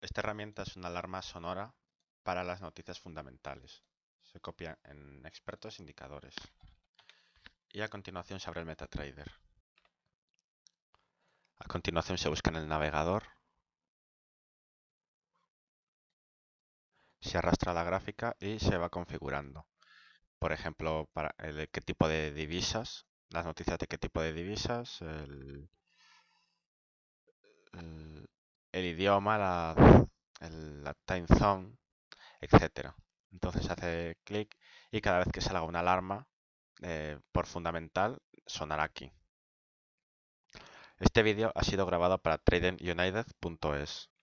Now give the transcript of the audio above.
Esta herramienta es una alarma sonora para las noticias fundamentales. Se copia en expertos indicadores. Y a continuación se abre el MetaTrader. A continuación se busca en el navegador. Se arrastra la gráfica y se va configurando. Por ejemplo, para el, eh, qué tipo de divisas, las noticias de qué tipo de divisas, el, el idioma, la, la time zone, etcétera. Entonces hace clic y cada vez que salga una alarma, eh, por fundamental, sonará aquí. Este vídeo ha sido grabado para tradenunited.es.